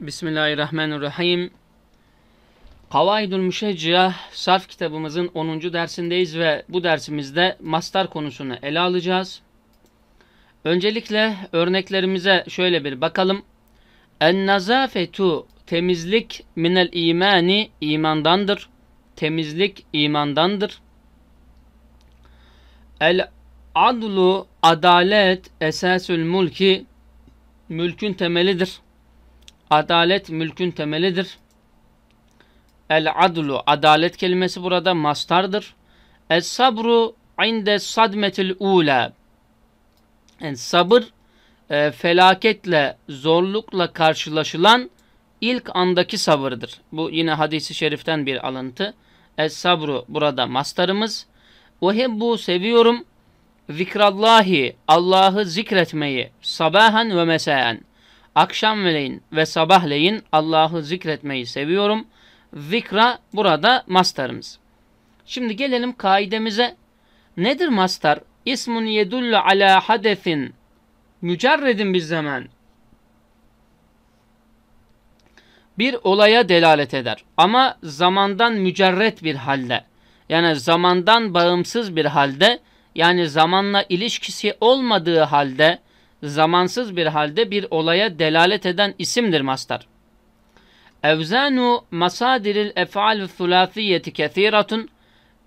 Bismillahirrahmanirrahim. Kavaidul Müşecciyah sarf kitabımızın 10. dersindeyiz ve bu dersimizde mastar konusunu ele alacağız. Öncelikle örneklerimize şöyle bir bakalım. En-nazafetu temizlik minel imani imandandır. Temizlik imandandır. El adlu adalet esasül mulki mülkün temelidir. Adalet mülkün temelidir. El adlu adalet kelimesi burada mastardır. Es sabru inde sadmetil ula. Yani sabır e, felaketle, zorlukla karşılaşılan ilk andaki sabırdır. Bu yine hadisi şeriften bir alıntı. Es sabru burada mastarımız. Ve bu seviyorum. Zikrallahi Allah'ı zikretmeyi sabahen ve mesaen akşamleyin ve sabahleyin Allah'ı zikretmeyi seviyorum. Zikra burada mastarımız. Şimdi gelelim kaidemize. Nedir mastar? İsmun yedullu ala hadefin mücerredin bir zaman. Bir olaya delalet eder ama zamandan mücerret bir halde yani zamandan bağımsız bir halde yani zamanla ilişkisi olmadığı halde zamansız bir halde bir olaya delalet eden isimdir mastar. Evzanu masadiril ef'al thulasiyeti kethiratun.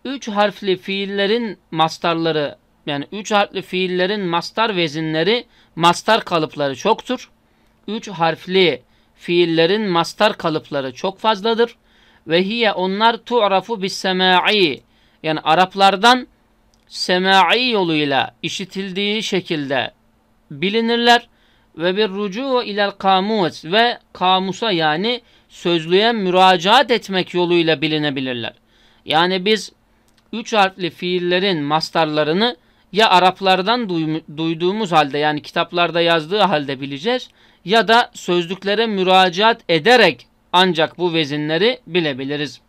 Üç harfli fiillerin mastarları yani üç harfli fiillerin mastar vezinleri mastar kalıpları çoktur. Üç harfli fiillerin mastar kalıpları çok fazladır. Ve hiye onlar tu'rafu bis semai. Yani Araplardan semai yoluyla işitildiği şekilde bilinirler ve bir rucu ilel kamus ve kamusa yani sözlüğe müracaat etmek yoluyla bilinebilirler. Yani biz üç harfli fiillerin mastarlarını ya Araplardan duyduğumuz halde yani kitaplarda yazdığı halde bileceğiz ya da sözlüklere müracaat ederek ancak bu vezinleri bilebiliriz.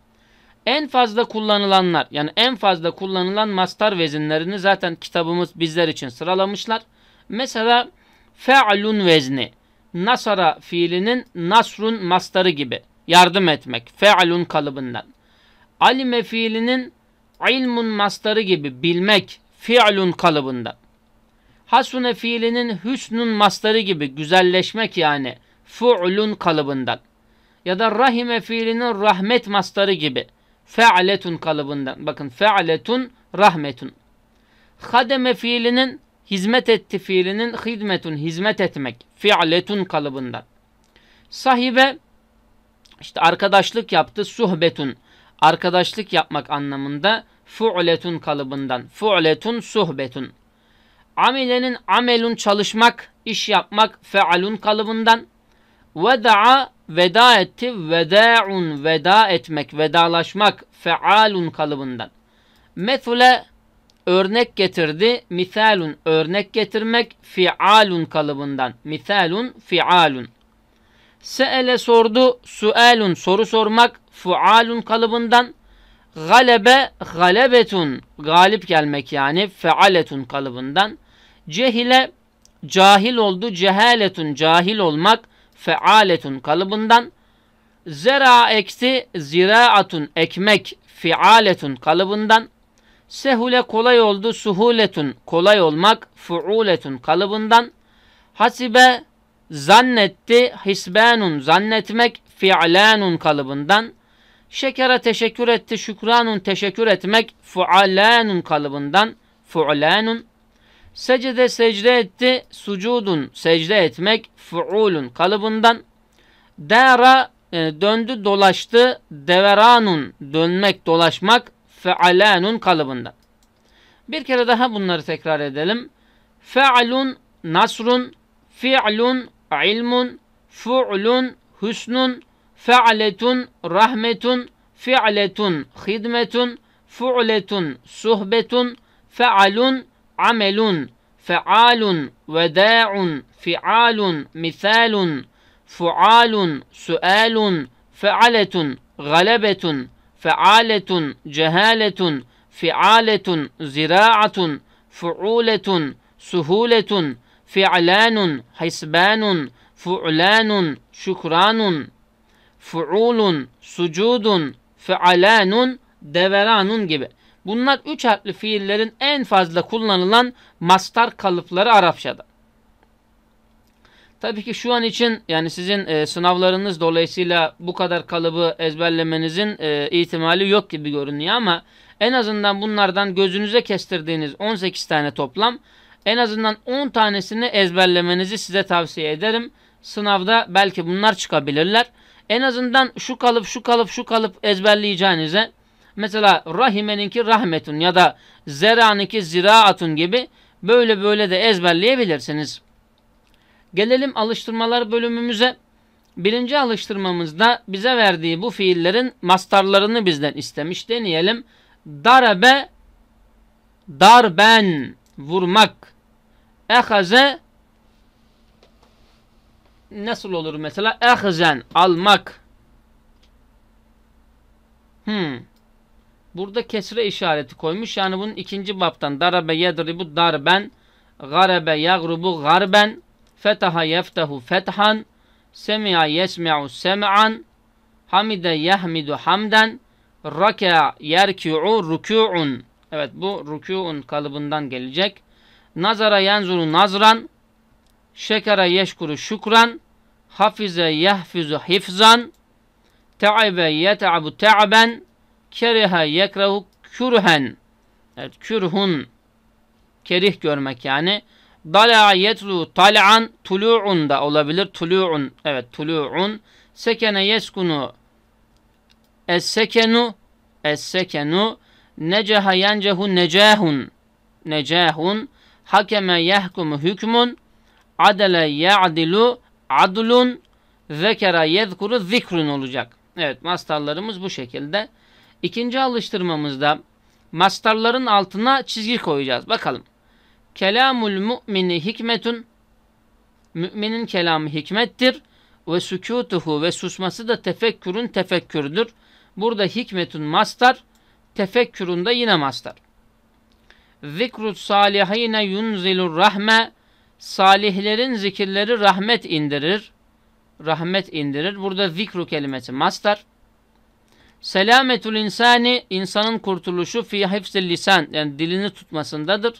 En fazla kullanılanlar yani en fazla kullanılan mastar vezinlerini zaten kitabımız bizler için sıralamışlar. Mesela fe'lun vezni. Nasara fiilinin nasrun mastarı gibi. Yardım etmek. Fe'lun kalıbından. Alime fiilinin ilmun mastarı gibi. Bilmek. Fi'lun kalıbından. Hasune fiilinin hüsnun mastarı gibi. Güzelleşmek yani. Fu'lun kalıbından. Ya da rahime fiilinin rahmet mastarı gibi. Fe'letun kalıbından. Bakın fe'letun rahmetun. Hademe fiilinin hizmet etti fiilinin hizmetun hizmet etmek fi'letun kalıbından. Sahibe işte arkadaşlık yaptı suhbetun arkadaşlık yapmak anlamında fu'letun kalıbından. Fu'letun suhbetun. Amilenin amelun çalışmak, iş yapmak fe'alun kalıbından. Veda'a veda etti. Veda'un veda etmek, vedalaşmak fe'alun kalıbından. metule örnek getirdi. Misalun örnek getirmek fialun kalıbından. Misalun fialun. Se'ele sordu. Sualun soru sormak fualun kalıbından. Galebe galebetun galip gelmek yani fealetun kalıbından. Cehile cahil oldu. Cehaletun cahil olmak fealetun kalıbından. Zera ekti ziraatun ekmek fialetun kalıbından. Sehule kolay oldu. Suhuletun kolay olmak. Fuuletun kalıbından. Hasibe zannetti. Hisbenun zannetmek. Fi'lanun kalıbından. Şekere teşekkür etti. Şükranun teşekkür etmek. Fualanun kalıbından. Fualanun. Secde secde etti. Sucudun secde etmek. Fuulun kalıbından. Dara e, döndü dolaştı. Deveranun dönmek dolaşmak fealanun kalıbında. Bir kere daha bunları tekrar edelim. Fealun, nasrun, fi'lun, ilmun, fu'lun, husnun, fealetun, rahmetun, fi'letun, hidmetun, fu'letun, suhbetun, fealun, amelun, fealun, veda'un, fialun, misalun, fualun, sualun, fealetun, galebetun, fealetun, cehaletun, fialetun, ziraatun, fuuletun, suhuletun, fi'lanun, hisbanun, fu'lanun, şükranun, fuulun, sucudun, fi'lanun, deveranun gibi. Bunlar üç harfli fiillerin en fazla kullanılan mastar kalıpları Arapçada. Tabii ki şu an için yani sizin e, sınavlarınız dolayısıyla bu kadar kalıbı ezberlemenizin e, ihtimali yok gibi görünüyor ama en azından bunlardan gözünüze kestirdiğiniz 18 tane toplam en azından 10 tanesini ezberlemenizi size tavsiye ederim. Sınavda belki bunlar çıkabilirler. En azından şu kalıp şu kalıp şu kalıp ezberleyeceğinize mesela rahimeninki rahmetun ya da zeraninki ziraatun gibi böyle böyle de ezberleyebilirsiniz. Gelelim alıştırmalar bölümümüze. Birinci alıştırmamızda bize verdiği bu fiillerin mastarlarını bizden istemiş. Deneyelim. Darabe, darben, vurmak. Ehaze, nasıl olur mesela? Ehzen almak. Hmm. Burada kesre işareti koymuş. Yani bunun ikinci baptan. Darabe yedribu darben, garebe yagrubu garben, Fetaha yeftehu fethan. Semi'a yesme'u sem'an. Hamide yehmidu hamdan, Raka yerki'u rükû'un. Evet bu rükû'un kalıbından gelecek. Nazara yenzuru nazran. Şekere yeşkuru şükran. Hafize yahfizu hifzan. Te'abe yete'abu te'aben. Kereha yekrehu kürhen. Evet kürhun. Kerih görmek yani. Dala yetlu tal'an tulu'un da olabilir. Tulu'un. Evet tulu'un. Sekene yeskunu es-sekenu es-sekenu neceha yencehu necahun necahun hakeme yehkumu hükmun adele ya'dilu adlun zekera yezkuru zikrun olacak. Evet mastarlarımız bu şekilde. İkinci alıştırmamızda mastarların altına çizgi koyacağız. Bakalım. Kelamul mu'mini hikmetun. Müminin kelamı hikmettir. Ve sükutuhu ve susması da tefekkürün tefekkürdür. Burada hikmetun mastar. Tefekkürün de yine mastar. Zikrut salihine yunzilur rahme. Salihlerin zikirleri rahmet indirir. Rahmet indirir. Burada zikru kelimesi mastar. Selametul insani insanın kurtuluşu fi hifzil lisan yani dilini tutmasındadır.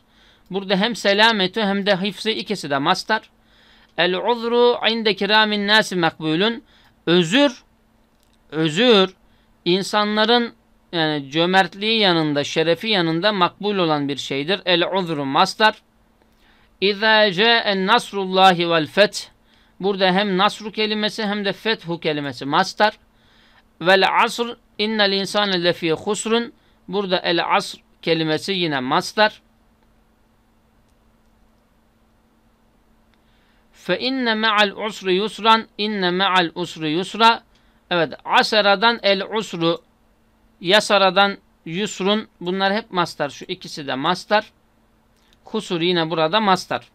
Burada hem selametü hem de hifzi ikisi de mastar. El uzru inde kiramin nasi makbulun. Özür, özür insanların yani cömertliği yanında, şerefi yanında makbul olan bir şeydir. El uzru mastar. İza ce'en nasrullahi vel feth. Burada hem nasru kelimesi hem de fethu kelimesi mastar. Vel asr innel insane lefî husrun. Burada el asr kelimesi yine mastar. Fe inne me'al usri yusran inne me'al usri yusra Evet aseradan el usru yasaradan yusrun bunlar hep mastar. Şu ikisi de mastar. Husur yine burada mastar.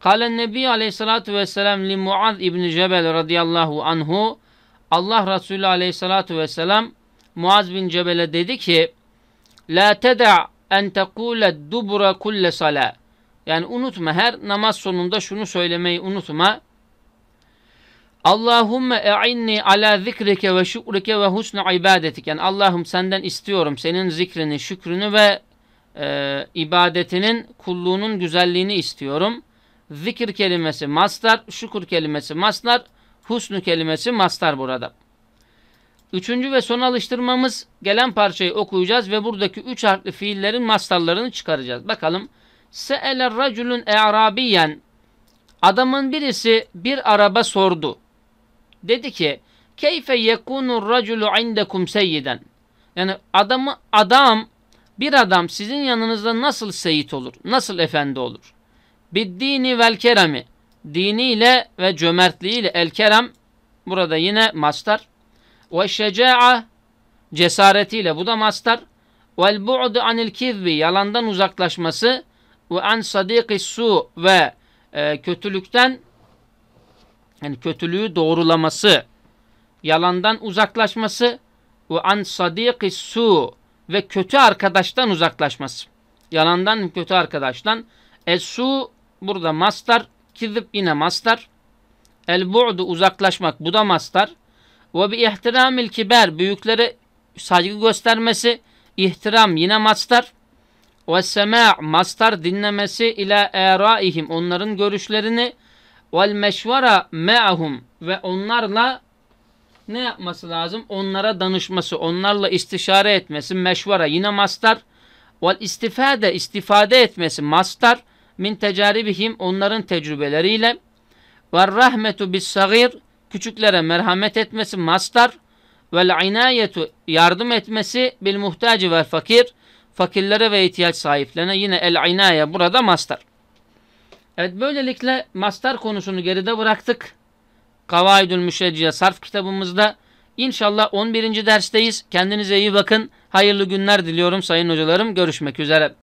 Kale Nebi Aleyhissalatu Vesselam li Muaz İbni Cebel radıyallahu anhu Allah Resulü Aleyhissalatu Vesselam Muaz bin Cebel'e dedi ki La teda en tekule dubura kulle salat yani unutma her namaz sonunda şunu söylemeyi unutma. Allahümme e'inni ala zikrike ve şükrike ve husnu ibadetik. Yani Allah'ım senden istiyorum senin zikrini, şükrünü ve e, ibadetinin, kulluğunun güzelliğini istiyorum. Zikir kelimesi mastar, şükür kelimesi mastar, husnu kelimesi mastar burada. Üçüncü ve son alıştırmamız gelen parçayı okuyacağız ve buradaki üç harfli fiillerin mastarlarını çıkaracağız. Bakalım. Se'eler raculun e'rabiyen Adamın birisi bir araba sordu. Dedi ki keyfe yekunur raculu indekum seyyiden yani adamı adam bir adam sizin yanınızda nasıl seyit olur? Nasıl efendi olur? Biddini vel keremi diniyle ve cömertliğiyle el kerem burada yine mastar ve şeca'a cesaretiyle bu da mastar vel bu'du anil kizbi yalandan uzaklaşması ve an sadiki su ve e, kötülükten yani kötülüğü doğrulaması, yalandan uzaklaşması ve an sadiki su ve kötü arkadaştan uzaklaşması. Yalandan kötü arkadaştan. Es su burada mastar, kizip yine mastar. El bu'du uzaklaşmak bu da mastar. Ve bi ihtiramil kiber büyüklere saygı göstermesi. İhtiram yine mastar. Ve sema' mastar dinlemesi ile eraihim onların görüşlerini vel meşvara me'ahum ve onlarla ne yapması lazım? Onlara danışması, onlarla istişare etmesi, meşvara yine mastar. ve istifade, istifade etmesi, mastar. Min tecaribihim, onların tecrübeleriyle. Ve rahmetu bis sagir, küçüklere merhamet etmesi, mastar. ve inayetu, yardım etmesi, bil muhtacı ve fakir fakirlere ve ihtiyaç sahiplerine yine el inaya burada mastar. Evet böylelikle mastar konusunu geride bıraktık. Kavaidül Müşecciye sarf kitabımızda İnşallah 11. dersteyiz. Kendinize iyi bakın. Hayırlı günler diliyorum sayın hocalarım. Görüşmek üzere.